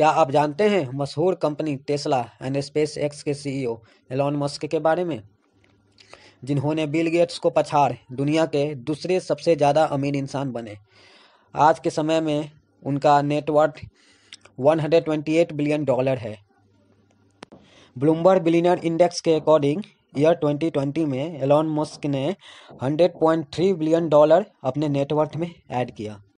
क्या आप जानते हैं मशहूर company Tesla and SpaceX के सीईओ एलॉन मस्क के बारे में जिन्होंने बिल गेट्स को पछाड़ दुनिया के दूसरे सबसे ज़्यादा अमीर इंसान बने आज के समय में उनका नेटवर्क 128 बिलियन डॉलर है ब्लूमबर्ग बिलियनर इंडेक्स के अकॉर्डिंग ईयर 2020 में एलॉन मस्क ने 100.3 बिलियन डॉलर अपने नेटवर्क में ऐड किया